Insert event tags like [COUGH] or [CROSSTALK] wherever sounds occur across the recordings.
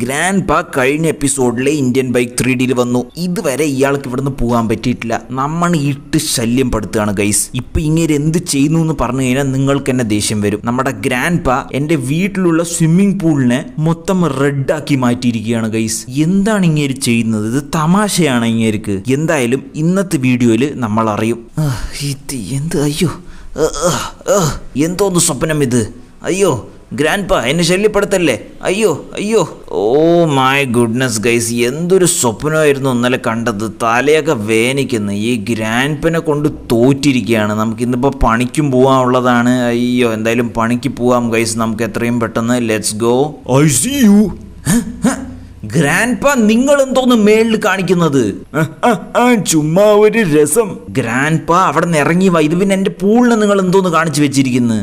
grand പാ കഴിഞ്ഞ എപ്പിസോഡിലെ Indian bike three ഡിയിൽ വന്നു ഇതുവരെ ഇയാൾക്ക് ഇവിടുന്ന് പോകാൻ പറ്റിയിട്ടില്ല നമ്മൾ ഇട്ട് ശല്യം പെടുത്തുകയാണ് ഗൈസ് ഇപ്പൊ ഇങ്ങനെ എന്ത് ചെയ്യുന്നു എന്ന് പറഞ്ഞു കഴിഞ്ഞാൽ നിങ്ങൾക്ക് തന്നെ ദേഷ്യം വരും നമ്മുടെ ഗ്രാൻഡ് പാ എന്റെ വീട്ടിലുള്ള സ്വിമ്മിംഗ് പൂളിനെ മൊത്തം റെഡാക്കി മാറ്റിയിരിക്കുകയാണ് ഗൈസ് എന്താണ് ഇങ്ങനെ ചെയ്യുന്നത് ഇത് തമാശയാണ് ഇങ്ങേർക്ക് എന്തായാലും ഇന്നത്തെ വീഡിയോയിൽ നമ്മൾ അറിയും ഇത് എന്ത് അയ്യോ എന്തോന്ന് സ്വപ്നം ഇത് അയ്യോ ഗ്രാൻഡ് എന്നെ ശല്യപ്പെടുത്തല്ലേ അയ്യോ അയ്യോ ഓ മൈ ഗുഡ്നസ് ഗൈസ് എന്തൊരു സ്വപ്നമായിരുന്നു ഒന്നലെ കണ്ടത് തലയൊക്കെ വേനിക്കുന്ന ഈ ഗ്രാൻഡ്പനെ കൊണ്ട് തോറ്റിരിക്കുകയാണ് നമുക്ക് ഇന്നിപ്പോൾ പണിക്കും പോകാനുള്ളതാണ് അയ്യോ എന്തായാലും പണിക്ക് പോവാം ഗൈസ് നമുക്ക് എത്രയും പെട്ടെന്ന് let's go I see you grand നിങ്ങൾ എന്തോന്ന് മേളിൽ കാണിക്കുന്നത് ചുമ്മാ ഒരു രസം ഗ്രാൻഡ് അവിടെ നിന്ന് ഇറങ്ങി വാ ഇത് പിന്നെ എന്റെ പൂളിനെ നിങ്ങൾ എന്തോന്ന് കാണിച്ചു വെച്ചിരിക്കുന്നു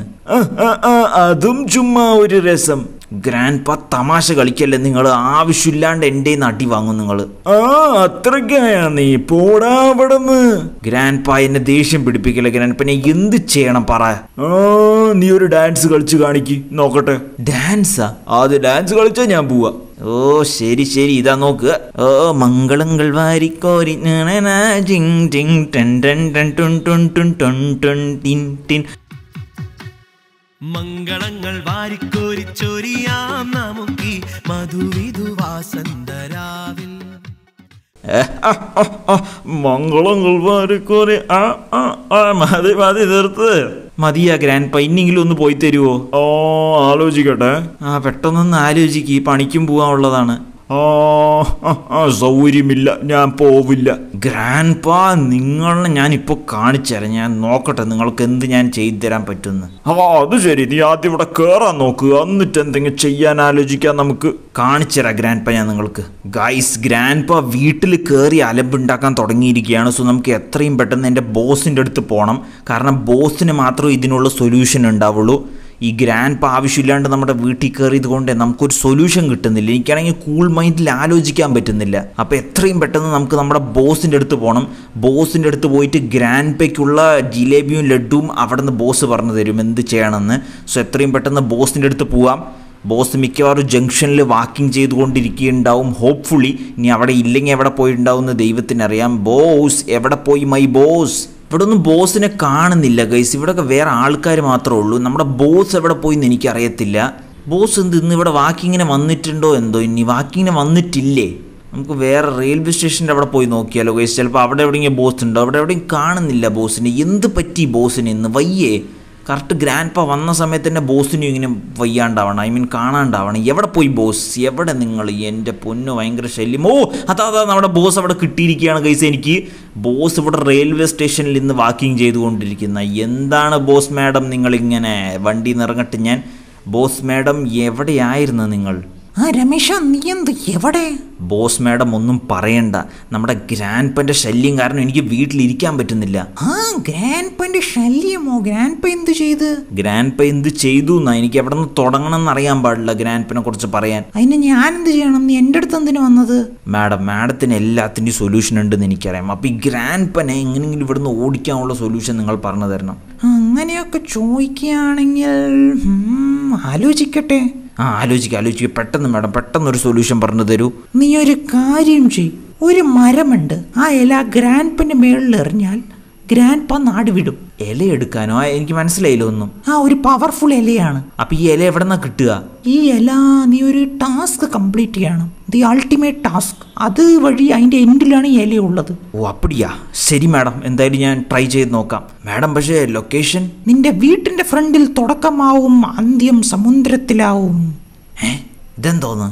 അതും ചുമ്മാ ഒരു രസം ഗ്രാൻഡ് തമാശ കളിക്കല്ലേ നിങ്ങൾ ആവശ്യമില്ലാണ്ട് എൻ്റെ അടി വാങ്ങും നിങ്ങൾ ആ അത്രയ്ക്കായാ നീ പോടാ അവിടുന്ന് ഗ്രാൻഡ് എന്നെ ദേഷ്യം പിടിപ്പിക്കല്ലേ ഗ്രാൻഡ് എന്ത് ചെയ്യണം പറ നീ ഒരു ഡാൻസ് കളിച്ചു കാണിക്ക് നോക്കട്ടെ ഡാൻസാ അത് ഡാൻസ് കളിച്ചാ ഞാൻ പോവാ ഓ ശരി ശരി ഇതാ നോക്കുക ഓ മംഗളങ്ങൾ വാരിക്കോരി ജിങ് ജിങ് ടൺ ടൺ ടൺ ടുൺ ടുൺ ടുൺ ടൺ ടൺ ടിൻ ടിൻ മംഗളങ്ങൾ വാരിക്കോരി ചൊരിയാം നമുക്ക് മധുവിധു വാസന്തരാവിൽ മംഗളങ്ങൾ വാരിക്കോരി ആ ആ മതി മതി തീർത്ത് മതിയാ ഗ്രാൻഡ് പ ഒന്ന് പോയി തരുവോ ഓ ആലോചിക്കട്ടെ ആ പെട്ടെന്നൊന്ന് ആലോചിക്ക് ഈ പണിക്കും പോകാനുള്ളതാണ് സൗകര്യമില്ല ഞാൻ പോവില്ല ഗ്രാൻഡ് പാ നിങ്ങളെ ഇപ്പൊ കാണിച്ചുതരാം ഞാൻ നോക്കട്ടെ നിങ്ങൾക്ക് എന്ത് ഞാൻ ചെയ്തു തരാൻ പറ്റുന്നു ആ അത് ശരി നീ ആദ്യം ഇവിടെ കേറാൻ നോക്കുക എന്നിട്ട് എന്തെങ്കിലും ചെയ്യാൻ ആലോചിക്കാൻ നമുക്ക് കാണിച്ചുതരാം ഗ്രാൻഡ് പാ ഞാൻ നിങ്ങൾക്ക് ഗൈസ് ഗ്രാൻഡ് പാ വീട്ടിൽ കയറി അലമ്പുണ്ടാക്കാൻ തുടങ്ങിയിരിക്കുകയാണ് സോ നമുക്ക് എത്രയും പെട്ടെന്ന് എൻ്റെ ബോസിൻ്റെ അടുത്ത് പോകണം കാരണം ബോസിന് മാത്രമേ ഇതിനുള്ള സൊല്യൂഷൻ ഉണ്ടാവുള്ളൂ ഈ ഗ്രാൻഡ് ആവശ്യമില്ലാണ്ട് നമ്മുടെ വീട്ടിൽ കയറിയത് കൊണ്ട് നമുക്കൊരു സൊല്യൂഷൻ കിട്ടുന്നില്ല എനിക്കാണെങ്കിൽ കൂൾ മൈൻഡിൽ ആലോചിക്കാൻ പറ്റുന്നില്ല അപ്പോൾ എത്രയും പെട്ടെന്ന് നമുക്ക് നമ്മുടെ ബോസിൻ്റെ അടുത്ത് പോകണം ബോസിൻ്റെ അടുത്ത് പോയിട്ട് ഗ്രാൻഡ് പേക്കുള്ള ജിലേബിയും ലഡ്ഡുവും അവിടെ നിന്ന് ബോസ് പറഞ്ഞു തരും എന്ത് ചെയ്യണമെന്ന് സോ എത്രയും പെട്ടെന്ന് ബോസിൻ്റെ അടുത്ത് പോവാം ബോസ് മിക്കവാറും ജംഗ്ഷനിൽ വാക്കിംഗ് ചെയ്തുകൊണ്ടിരിക്കുകയുണ്ടാവും ഹോപ്പ്ഫുള്ളി ഇനി അവിടെ ഇല്ലെങ്കിൽ എവിടെ പോയിട്ടുണ്ടാവും എന്ന് ദൈവത്തിനറിയാം ബോസ് എവിടെ പോയി മൈ ബോസ് ഇവിടെ ഒന്നും ബോസിനെ കാണുന്നില്ല ഗൈസ് ഇവിടെയൊക്കെ വേറെ ആൾക്കാർ മാത്രമേ ഉള്ളൂ നമ്മുടെ ബോസ് എവിടെ പോയി എന്ന് എനിക്കറിയത്തില്ല ബോസ് എന്ത് ഇന്ന് ഇവിടെ വാക്കിങ്ങിനെ വന്നിട്ടുണ്ടോ എന്തോ ഇനി വാക്കിങ്ങിനെ വന്നിട്ടില്ലേ നമുക്ക് വേറെ റെയിൽവേ സ്റ്റേഷൻ്റെ അവിടെ പോയി നോക്കിയാലോ ഗൈസ് ചിലപ്പോൾ അവിടെ എവിടെയെങ്കിലും ബോസ് ഉണ്ടോ അവിടെ എവിടെയും കാണുന്നില്ല ബോസിനെ എന്ത് പറ്റി ബോസിനെ ഇന്ന് വയ്യേ കറക്റ്റ് ഗ്രാൻഡ് പാ വന്ന സമയത്ത് തന്നെ ബോസിനും ഇങ്ങനെ വയ്യാണ്ടാവണം ഐ മീൻ കാണാണ്ടാവണം എവിടെ പോയി ബോസ് എവിടെ നിങ്ങൾ എൻ്റെ പൊന്ന് ഭയങ്കര ശല്യം ഓ അതാ അതാ നമ്മുടെ ബോസ് അവിടെ കിട്ടിയിരിക്കുകയാണ് കൈസ് എനിക്ക് ബോസ് ഇവിടെ റെയിൽവേ സ്റ്റേഷനിൽ ഇന്ന് വാക്കിംഗ് ചെയ്തുകൊണ്ടിരിക്കുന്ന എന്താണ് ബോസ് മാഡം നിങ്ങളിങ്ങനെ വണ്ടി നിറങ്ങട്ട് ഞാൻ ബോസ് മാഡം എവിടെയായിരുന്നു നിങ്ങൾ ആ രമേശ നീ എന്ത് എവിടെ ബോസ് മാഡം ഒന്നും പറയണ്ട നമ്മുടെ ഗ്രാൻഡ് പന്റെ ശല്യം കാരണം എനിക്ക് വീട്ടിൽ ഇരിക്കാൻ പറ്റുന്നില്ല ആ ശല്യമോ എന്ത് ചെയ്ത് ഗ്രാൻഡ് എന്ത് ചെയ്തു എന്നാ എനിക്ക് എവിടെ നിന്ന് തുടങ്ങണം എന്ന് അറിയാൻ പാടില്ല ഗ്രാൻഡ് പനെ കുറിച്ച് പറയാൻ അതിന് ഞാൻ എന്ത് ചെയ്യണം നീ എൻ്റെ അടുത്ത് എന്തിനു വന്നത് മാഡം മാഡത്തിന് എല്ലാത്തിൻ്റെയും സൊല്യൂഷൻ ഉണ്ടെന്ന് എനിക്കറിയാം അപ്പൊ ഈ ഗ്രാൻഡ് പനെ എങ്ങനെയെങ്കിലും ഇവിടുന്ന് ഓടിക്കാനുള്ള സൊല്യൂഷൻ നിങ്ങൾ പറഞ്ഞു തരണം അങ്ങനെയൊക്കെ ചോദിക്കുകയാണെങ്കിൽ ആലോചിക്കട്ടെ ആ ആലോചിക്കുക ആലോചിക്കുക പെട്ടെന്ന് മാഡം പെട്ടെന്ന് ഒരു സൊല്യൂഷൻ പറഞ്ഞു തരൂ നീ ഒരു കാര്യം ചെയ് ഒരു മരമുണ്ട് ആ ഇല പിന്നെ മേളിൽ എറിഞ്ഞാൽ ഗ്രാൻഡ് പ നാട് വിടും ഇല എടുക്കാനോ എനിക്ക് മനസ്സിലായില്ല ഒന്നും ആ ഒരു പവർഫുൾ ഇലയാണ് അപ്പൊ ഈ ഇല എവിടെ നിന്നാ കിട്ടുക ഈ ഇല നീ ഒരു ടാസ്ക് കംപ്ലീറ്റ് ചെയ്യണം ദി അൾട്ടിമേറ്റ് ടാസ്ക് അത് വഴി അതിന്റെ എൻഡിലാണ് ഇല ഉള്ളത് ഓ അപ്പടിയാ ശരി മാഡം എന്തായാലും ഞാൻ ട്രൈ ചെയ്ത് നോക്കാം മാഡം പക്ഷേ ലൊക്കേഷൻ നിന്റെ വീട്ടിന്റെ ഫ്രണ്ടിൽ തുടക്കമാവും അന്ത്യം സമുദ്രത്തിലാവും ഏ ഇതെന്തോന്ന്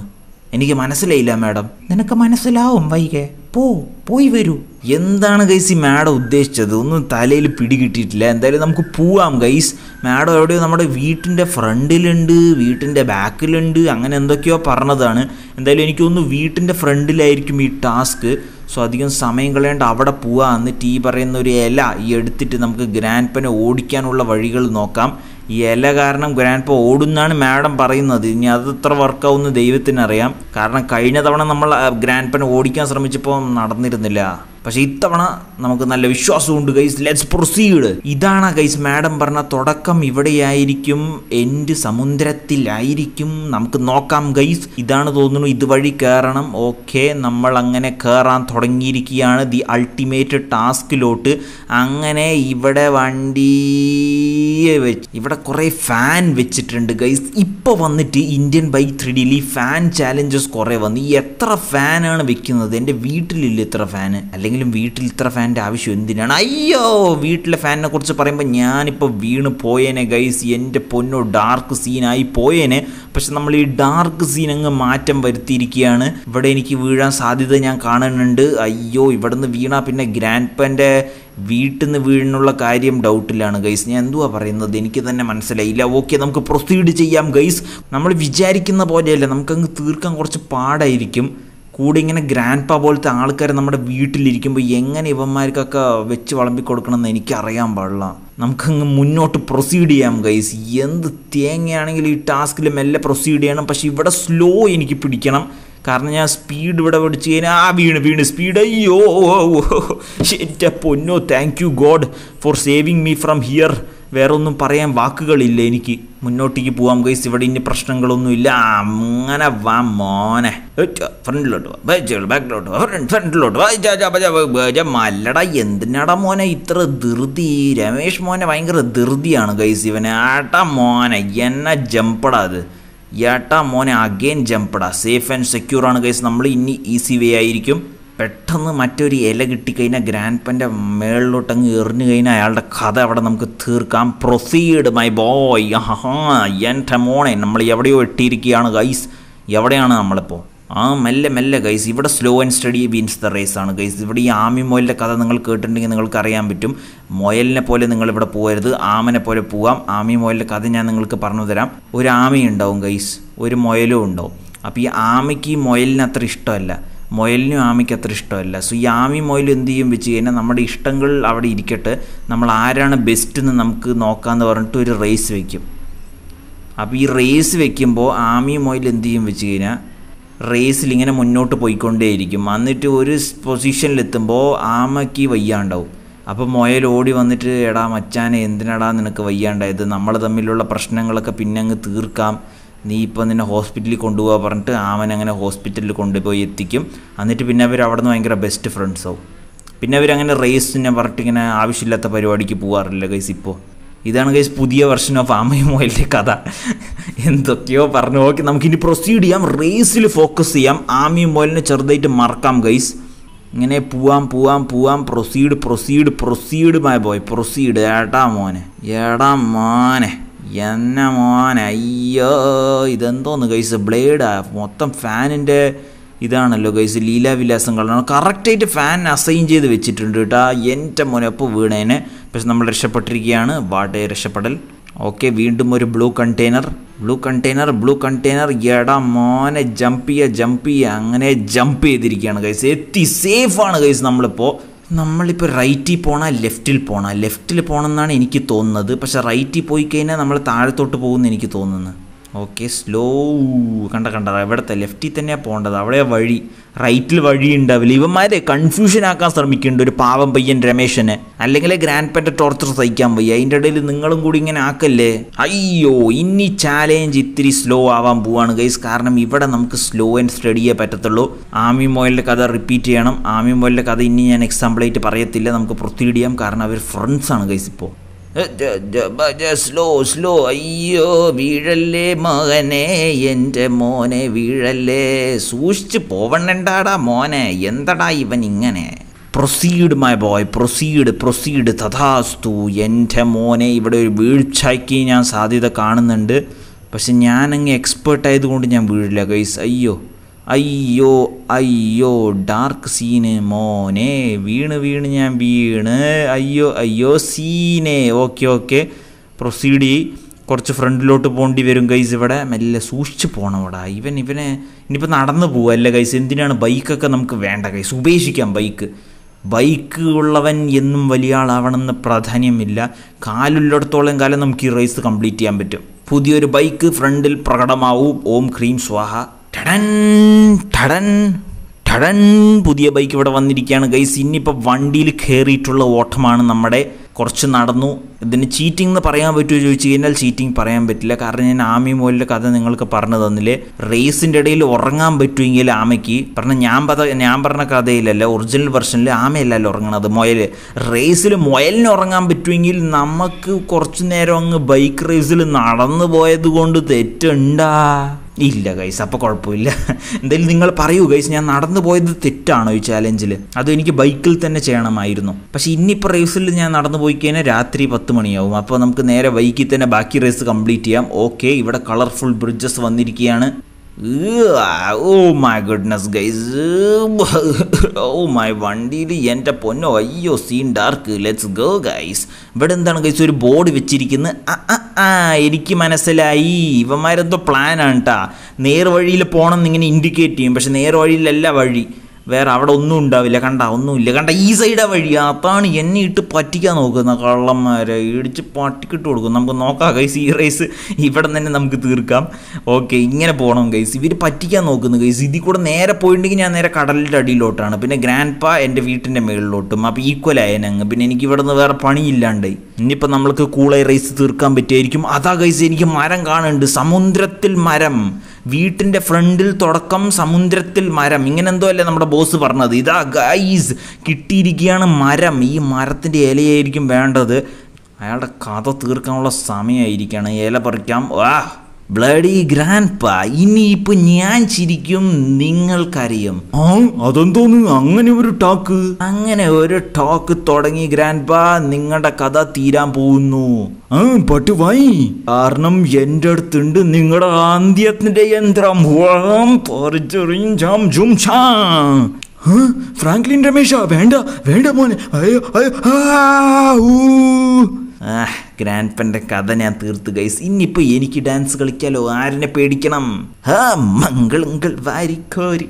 എനിക്ക് മനസ്സിലായില്ല മാഡം നിനക്ക് മനസ്സിലാവും വൈകേ പോ പോയി വരൂ എന്താണ് ഗൈസ് ഈ മാഡം ഉദ്ദേശിച്ചത് ഒന്നും തലയിൽ പിടികിട്ടിയിട്ടില്ല എന്തായാലും നമുക്ക് പോവാം ഗൈസ് മാഡം എവിടെയോ നമ്മുടെ വീട്ടിൻ്റെ ഫ്രണ്ടിലുണ്ട് വീട്ടിൻ്റെ ബാക്കിലുണ്ട് അങ്ങനെ എന്തൊക്കെയോ പറഞ്ഞതാണ് എന്തായാലും എനിക്കൊന്ന് വീട്ടിൻ്റെ ഫ്രണ്ടിലായിരിക്കും ഈ ടാസ്ക് സോ അധികം സമയം കളയേണ്ട അവിടെ പോവുക എന്നിട്ട് ടീ പറയുന്ന ഒരു ഇല ഈ എടുത്തിട്ട് നമുക്ക് ഗ്രാൻഡ് പനെ ഓടിക്കാനുള്ള വഴികൾ നോക്കാം ഈ ഇല കാരണം ഗ്രാൻഡ് ഓടുന്നാണ് മാഡം പറയുന്നത് ഇനി അത് എത്ര വർക്കാവുമെന്ന് ദൈവത്തിനറിയാം കാരണം കഴിഞ്ഞ തവണ നമ്മൾ ഗ്രാൻഡ് ഓടിക്കാൻ ശ്രമിച്ചപ്പോൾ നടന്നിരുന്നില്ല പക്ഷേ ഇത്തവണ നമുക്ക് നല്ല വിശ്വാസമുണ്ട് ഗൈസ് ലെറ്റ്സ് പ്രൊസീഡ് ഇതാണ് ഗൈസ് മാഡം പറഞ്ഞ തുടക്കം ഇവിടെയായിരിക്കും എൻ്റെ സമുദ്രത്തിലായിരിക്കും നമുക്ക് നോക്കാം ഗൈസ് ഇതാണ് തോന്നുന്നു ഇതുവഴി കയറണം ഓക്കെ നമ്മൾ അങ്ങനെ കയറാൻ തുടങ്ങിയിരിക്കുകയാണ് ദി അൾട്ടിമേറ്റ് ടാസ്കിലോട്ട് അങ്ങനെ ഇവിടെ വണ്ടി വെച്ച് ഇവിടെ കുറേ ഫാൻ വെച്ചിട്ടുണ്ട് ഗൈസ് ഇപ്പോൾ വന്നിട്ട് ഇന്ത്യൻ ബൈക്ക് ത്രീ ഡിയിൽ ഫാൻ ചാലഞ്ചസ് കുറേ വന്നു ഈ എത്ര ഫാനാണ് വെക്കുന്നത് എൻ്റെ വീട്ടിലില്ല ഇത്ര ഫാന് അല്ലെങ്കിൽ എന്തെങ്കിലും വീട്ടിൽ ഇത്ര ഫാനിൻ്റെ ആവശ്യം എന്തിനാണ് അയ്യോ വീട്ടിലെ ഫാനിനെ കുറിച്ച് പറയുമ്പോൾ ഞാനിപ്പോൾ വീണ് പോയേനെ ഗൈസ് എൻ്റെ പൊന്നോ ഡാർക്ക് സീനായി പോയേനെ പക്ഷെ നമ്മൾ ഈ ഡാർക്ക് സീൻ അങ്ങ് മാറ്റം വരുത്തിയിരിക്കുകയാണ് ഇവിടെ എനിക്ക് വീഴാൻ സാധ്യത ഞാൻ കാണുന്നുണ്ട് അയ്യോ ഇവിടുന്ന് വീണാൽ പിന്നെ ഗ്രാൻഡ് പൻ്റെ വീട്ടിൽ നിന്ന് വീഴുന്നുള്ള കാര്യം ഡൗട്ടിലാണ് ഗൈസ് ഞാൻ എന്തുവാ പറയുന്നത് എനിക്ക് തന്നെ മനസ്സിലായില്ല ഓക്കെ നമുക്ക് പ്രൊസീഡ് ചെയ്യാം ഗൈസ് നമ്മൾ വിചാരിക്കുന്ന പോലെയല്ല നമുക്കങ്ങ് തീർക്കാൻ കുറച്ച് പാടായിരിക്കും കൂടെ ഇങ്ങനെ ഗ്രാൻഡ് പാ പോലത്തെ ആൾക്കാർ നമ്മുടെ വീട്ടിലിരിക്കുമ്പോൾ എങ്ങനെ ഇവന്മാർക്കൊക്കെ വെച്ച് വളമ്പി കൊടുക്കണമെന്ന് എനിക്കറിയാൻ പാടില്ല നമുക്കങ്ങ് മുന്നോട്ട് പ്രൊസീഡ് ചെയ്യാം ഗൈസ് എന്ത് തേങ്ങയാണെങ്കിൽ ഈ ടാസ്കിൽ മെല്ലെ പ്രൊസീഡ് ചെയ്യണം പക്ഷേ ഇവിടെ സ്ലോ എനിക്ക് പിടിക്കണം കാരണം ഞാൻ സ്പീഡ് ഇവിടെ പിടിച്ച് കഴിഞ്ഞാൽ ആ വീണ് വീണ് സ്പീഡ് അയ്യോ എൻ്റെ പൊന്നോ thank you God for saving me from here വേറൊന്നും പറയാൻ വാക്കുകളില്ല എനിക്ക് മുന്നോട്ടേക്ക് പോവാം ഗൈസ് ഇവിടെ ഇനി പ്രശ്നങ്ങളൊന്നും ഇല്ല അങ്ങനെ വാ മോനെ ഫ്രണ്ടിലോട്ട് ബാക്കിലോട്ട് ഫ്രണ്ടിലോട്ട് മല്ലട എന്തിനാടാ മോനെ ഇത്ര ധൃതി രമേഷ് മോനെ ഭയങ്കര ധൃതിയാണ് ഗൈസ് ഇവനെ ആട്ടാ മോനെ എന്നെ ജമ്പടാ അത് ഏട്ടാ മോനെ അഗെയിൻ ജമ്പടാ സേഫ് ആൻഡ് സെക്യൂർ ആണ് ഗൈസ് നമ്മൾ ഇനി ഈസി വേ ആയിരിക്കും പെട്ടെന്ന് മറ്റൊരു ഇല കിട്ടിക്കഴിഞ്ഞാൽ ഗ്രാൻഡ് പൻ്റെ മേളിലോട്ട് അങ്ങ് എറിഞ്ഞു കഴിഞ്ഞാൽ അയാളുടെ കഥ അവിടെ നമുക്ക് തീർക്കാം പ്രൊസീഡ് മൈ ബോയ് ആഹാ എൻ്റെ മോണെ നമ്മൾ എവിടെയോ എട്ടിയിരിക്കുകയാണ് ഗൈസ് എവിടെയാണ് നമ്മളിപ്പോൾ ആ മെല്ലെ മെല്ലെ ഗൈസ് ഇവിടെ slow and steady wins the race ആണ് ഗൈസ് ഇവിടെ ഈ ആമി മൊയലിൻ്റെ കഥ നിങ്ങൾ കേട്ടിട്ടുണ്ടെങ്കിൽ നിങ്ങൾക്ക് അറിയാൻ പറ്റും മൊയലിനെ പോലെ നിങ്ങളിവിടെ പോകരുത് ആമനെ പോലെ പോകാം ആമി മൊയലിൻ്റെ കഥ ഞാൻ നിങ്ങൾക്ക് പറഞ്ഞു തരാം ഒരു ആമി ഉണ്ടാവും ഗൈസ് ഒരു മൊയലും ഉണ്ടാവും അപ്പോൾ ഈ ആമയ്ക്ക് ഈ മുയലിന് അത്ര ഇഷ്ടമല്ല മൊയലിനും ആമയ്ക്ക് അത്ര ഇഷ്ടമല്ല സോ ഈ ആമി മൊയൽ എന്ത് ചെയ്യും വെച്ച് കഴിഞ്ഞാൽ നമ്മുടെ ഇഷ്ടങ്ങൾ അവിടെ ഇരിക്കട്ടെ നമ്മൾ ആരാണ് ബെസ്റ്റ് എന്ന് നമുക്ക് നോക്കാമെന്ന് പറഞ്ഞിട്ട് ഒരു റേസ് വയ്ക്കും അപ്പോൾ ഈ റേസ് വയ്ക്കുമ്പോൾ ആമി മൊയൽ എന്ത് ചെയ്യും വെച്ച് കഴിഞ്ഞാൽ റേസിൽ ഇങ്ങനെ മുന്നോട്ട് പോയിക്കൊണ്ടേയിരിക്കും എന്നിട്ട് ഒരു പൊസിഷനിലെത്തുമ്പോൾ ആമയ്ക്ക് വയ്യാണ്ടാവും അപ്പോൾ മൊയൽ ഓടി വന്നിട്ട് എടാ മച്ചാനെ എന്തിനടാ നിനക്ക് വയ്യാണ്ടായത് നമ്മൾ തമ്മിലുള്ള പ്രശ്നങ്ങളൊക്കെ പിന്നെ അങ്ങ് തീർക്കാം നീ ഇപ്പോൾ നിന്നെ ഹോസ്പിറ്റലിൽ കൊണ്ടുപോകാൻ പറഞ്ഞിട്ട് ആമൻ അങ്ങനെ ഹോസ്പിറ്റലിൽ കൊണ്ടുപോയി എത്തിക്കും എന്നിട്ട് പിന്നെ അവർ അവിടെ നിന്ന് ഭയങ്കര ബെസ്റ്റ് ഫ്രണ്ട്സാവും പിന്നെ അവരങ്ങനെ തന്നെ പറഞ്ഞിട്ട് ഇങ്ങനെ ആവശ്യമില്ലാത്ത പരിപാടിക്ക് പോകാറില്ല ഗൈസ് ഇപ്പോൾ ഇതാണ് ഗൈസ് പുതിയ വെർഷൻ ഓഫ് ആമയും മോയിലെ കഥ എന്തൊക്കെയോ പറഞ്ഞു ഓക്കെ നമുക്കിനി പ്രൊസീഡ് ചെയ്യാം റേസിൽ ഫോക്കസ് ചെയ്യാം ആമയും മോയിലിനെ ചെറുതായിട്ട് മറക്കാം ഗൈസ് ഇങ്ങനെ പോവാം പോവാം പോവാം proceed proceed proceed my boy proceed ഏടാ മോനെ ഏടാ മോനെ എന്നെ മോൻ അയ്യോ ഇതെന്തോന്ന് കൈസ് ബ്ലേഡാ മൊത്തം ഫാനിൻ്റെ ഇതാണല്ലോ കൈസ് ലീലാവിലാസങ്ങളാണ് കറക്റ്റായിട്ട് ഫാൻ അസൈൻ ചെയ്ത് വെച്ചിട്ടുണ്ട് കേട്ടോ എൻ്റെ മോനൊപ്പം വീണേനെ പക്ഷെ നമ്മൾ രക്ഷപ്പെട്ടിരിക്കുകയാണ് വാട്ടെ രക്ഷപ്പെടൽ ഓക്കെ വീണ്ടും ഒരു blue container blue container blue container എടാ മോനെ ജമ്പ് ചെയ്യുക ജമ്പ് ചെയ്യുക അങ്ങനെ ജമ്പ് ചെയ്തിരിക്കുകയാണ് കൈസ് എത്തി സേഫാണ് കൈസ് നമ്മളിപ്പോൾ നമ്മളിപ്പോൾ റൈറ്റിൽ പോണ ലെഫ്റ്റിൽ പോണ ലെഫ്റ്റിൽ പോകണമെന്നാണ് എനിക്ക് തോന്നുന്നത് പക്ഷേ റൈറ്റിൽ പോയി കഴിഞ്ഞാൽ നമ്മൾ താഴത്തോട്ട് പോകുമെന്ന് എനിക്ക് തോന്നുന്നു ഓക്കെ സ്ലോ കണ്ട കണ്ട എവിടത്തെ ലെഫ്റ്റിൽ തന്നെയാണ് പോകേണ്ടത് അവിടെ വഴി റൈറ്റിൽ വഴി ഉണ്ടാവില്ല ഇവന്മാരെ കൺഫ്യൂഷൻ ആക്കാൻ ശ്രമിക്കുന്നുണ്ട് ഒരു പാവം പയ്യൻ രമേശനെ അല്ലെങ്കിൽ ഗ്രാൻഡ് പെറ്റ ടോർച്ചർ സഹിക്കാൻ പോയി അതിൻ്റെ ഇടയിൽ നിങ്ങളും കൂടി ഇങ്ങനെ ആക്കല്ലേ അയ്യോ ഇനി ചാലഞ്ച് ഇത്തിരി സ്ലോ ആവാൻ പോവാണ് ഗൈസ് കാരണം ഇവിടെ നമുക്ക് സ്ലോ ആൻഡ് സ്റ്റഡിയേ പറ്റത്തുള്ളൂ ആമി മോയിലിൻ്റെ കഥ റിപ്പീറ്റ് ചെയ്യണം ആമി മോയിലിൻ്റെ കഥ ഇനി ഞാൻ എക്സാമ്പിളായിട്ട് പറയത്തില്ല നമുക്ക് പ്രൊസീഡ് കാരണം അവർ ഫ്രണ്ട്സാണ് ഗൈസ് ഇപ്പോൾ സ്ലോ സ്ലോ അയ്യോ വീഴല്ലേ മകനെ എൻ്റെ മോനെ വീഴല്ലേ സൂക്ഷിച്ച് പോവണ്ണണ്ടാടാ മോനെ എന്തടാ ഇവൻ ഇങ്ങനെ proceed my boy proceed proceed തഥാസ്തു എൻ്റെ മോനെ ഇവിടെ ഒരു വീഴ്ചയ്ക്ക് ഞാൻ സാധ്യത കാണുന്നുണ്ട് പക്ഷെ ഞാനങ്ങ് എക്സ്പേർട്ടായതുകൊണ്ട് ഞാൻ വീഴില്ല ഗൈസ് അയ്യോ അയ്യോ അയ്യോ ഡാർക്ക് സീന് മോനെ വീണ് വീണ് ഞാൻ വീണ് അയ്യോ അയ്യോ സീനെ ഓക്കെ ഓക്കെ പ്രൊസീഡ് ചെയ് കുറച്ച് ഫ്രണ്ടിലോട്ട് പോകേണ്ടി വരും ഗൈസ് ഇവിടെ മെല്ലെ സൂക്ഷിച്ച് പോകണം ഇവിടെ ഇവൻ ഇവനെ ഇനിയിപ്പോൾ നടന്നു പോകുക അല്ലേ ഗൈസ് എന്തിനാണ് ബൈക്കൊക്കെ നമുക്ക് വേണ്ട ഗൈസ് ഉപേക്ഷിക്കാം ബൈക്ക് ബൈക്ക് ഉള്ളവൻ എന്നും വലിയ ആളാവണമെന്ന് പ്രാധാന്യമില്ല കാലുള്ളിടത്തോളം കാലം നമുക്ക് ഈ റേസ് കംപ്ലീറ്റ് ചെയ്യാൻ പറ്റും പുതിയൊരു ബൈക്ക് ഫ്രണ്ടിൽ പ്രകടമാവും ഓം ക്രീം സ്വാഹ ടടൻ ടടൻ ടടൻ പുതിയ ബൈക്ക് ഇവിടെ വന്നിരിക്കുകയാണ് ഗൈസ് ഇനിയിപ്പോൾ വണ്ടിയിൽ കയറിയിട്ടുള്ള ഓട്ടമാണ് നമ്മുടെ കുറച്ച് നടന്നു ഇതിന് ചീറ്റിംഗ് എന്ന് പറയാൻ പറ്റുമോ ചോദിച്ചു കഴിഞ്ഞാൽ ചീറ്റിംഗ് പറയാൻ പറ്റില്ല കാരണം ഞാൻ ആമി മോലിൻ്റെ കഥ നിങ്ങൾക്ക് പറഞ്ഞു തന്നില്ല റേസിൻ്റെ ഇടയിൽ ഉറങ്ങാൻ പറ്റുമെങ്കിൽ ആമയ്ക്ക് പറഞ്ഞാൽ ഞാൻ പത ഞാൻ പറഞ്ഞ കഥയിലല്ല ഒറിജിനൽ വെർഷനിൽ ആമയല്ലല്ലോ ഉറങ്ങണത് മൊയൽ റേസിൽ മൊയലിന് ഉറങ്ങാൻ പറ്റുമെങ്കിൽ നമുക്ക് കുറച്ച് നേരം അങ്ങ് ബൈക്ക് റേസിൽ നടന്നു പോയത് കൊണ്ട് തെറ്റുണ്ടാ ഇല്ല ഗൈസ് അപ്പോൾ കുഴപ്പമില്ല [LAUGHS] എന്തായാലും നിങ്ങൾ പറയൂ ഗൈസ് ഞാൻ നടന്നു പോയത് തെറ്റാണോ ഈ ചാലഞ്ചിൽ അത് എനിക്ക് ബൈക്കിൽ തന്നെ ചെയ്യണമായിരുന്നു പക്ഷേ ഇനിയിപ്പോൾ റേസിൽ ഞാൻ നടന്നു പോയി കഴിഞ്ഞാൽ രാത്രി പത്ത് മണിയാവും അപ്പോൾ നമുക്ക് നേരെ വൈകിൽ തന്നെ ബാക്കി റേസ് കംപ്ലീറ്റ് ചെയ്യാം ഓക്കെ ഇവിടെ കളർഫുൾ ബ്രിഡ്ജസ് വന്നിരിക്കുകയാണ് oh my goodness guys oh my വണ്ടിയിൽ എൻ്റെ പൊന്നോ അയ്യോ scene dark let's go guys ഇവിടെ എന്താണ് ഗൈസ് ഒരു ബോർഡ് വെച്ചിരിക്കുന്നത് ആ എനിക്ക് മനസ്സിലായി ഇവന്മാരെന്തോ പ്ലാനാണ് കേട്ടാ നേർവഴിയിൽ പോകണം എന്നിങ്ങനെ ഇൻഡിക്കേറ്റ് ചെയ്യും പക്ഷെ നേർവഴിയിലല്ല വഴി വേറെ അവിടെ ഒന്നും ഉണ്ടാവില്ല കണ്ട ഒന്നുമില്ല കണ്ട ഈ സൈഡാ വഴി അതാണ് എന്നെ ഇട്ട് പറ്റിക്കാൻ നോക്കുന്ന കള്ളന്മാരെ ഇടിച്ച് പട്ടിക്കിട്ട് കൊടുക്കും നമുക്ക് നോക്കാം കൈസ് ഈ റേസ് ഇവിടെ തന്നെ നമുക്ക് തീർക്കാം ഓക്കെ ഇങ്ങനെ പോകണം കൈസ് ഇവർ പറ്റിക്കാൻ നോക്കുന്നു കൈസ് ഇതിൽ കൂടെ നേരെ പോയിട്ടുണ്ടെങ്കിൽ ഞാൻ നേരെ കടലിൻ്റെ അടിയിലോട്ടാണ് പിന്നെ ഗ്രാൻഡ് പാ എൻ്റെ വീട്ടിൻ്റെ മുകളിലോട്ടും അപ്പോൾ ഈക്വലായ ഞങ്ങൾ പിന്നെ എനിക്ക് ഇവിടെ നിന്ന് വേറെ പണിയില്ലാണ്ട് ഇനിയിപ്പോൾ നമ്മൾക്ക് കൂളായി റേസ് തീർക്കാൻ പറ്റിയായിരിക്കും അതാ കൈസ് എനിക്ക് മരം കാണുന്നുണ്ട് സമുദ്രത്തിൽ മരം വീട്ടിൻ്റെ ഫ്രണ്ടിൽ തുടക്കം സമുദ്രത്തിൽ മരം ഇങ്ങനെ എന്തോ അല്ലേ നമ്മുടെ ബോസ് പറഞ്ഞത് ഇതാ ഗൈസ് കിട്ടിയിരിക്കുകയാണ് മരം ഈ മരത്തിൻ്റെ ഇലയായിരിക്കും വേണ്ടത് അയാളുടെ കഥ തീർക്കാനുള്ള സമയമായിരിക്കുകയാണ് ഇല പറിക്കാം വാ ബ്ലഡി ഗ്രാൻഡ് ഇനിയിപ്പോ ഞാൻ ചിരിക്കും നിങ്ങൾക്കറിയും അതെന്തോന്ന് അങ്ങനെ ഒരു ടാക്ക് അങ്ങനെ ഒരു ടോക്ക് തുടങ്ങി ഗ്രാൻഡ് പാ നിങ്ങളുടെ കഥ തീരാൻ പോകുന്നു ആ പട്ട് വൈ കാരണം എൻ്റെ അടുത്തുണ്ട് നിങ്ങളുടെ ആന്ത്യത്തിന്റെ യന്ത്രം വാം പറിച്ചെറിയും ജാം ജും ഷാ ഫ്രാങ്ക്ലിൻ രമേശ വേണ്ട വേണ്ട മോനെ അയ്യോ അയ്യോ ആ ഗ്രാൻഡ് പെൻ്റെ കഥ ഞാൻ തീർത്ത് ഗൈസ് ഇനിയിപ്പോൾ എനിക്ക് ഡാൻസ് കളിക്കാലോ ആരിനെ പേടിക്കണം ആ മംഗളങ്ങൾ വാരിക്കോരി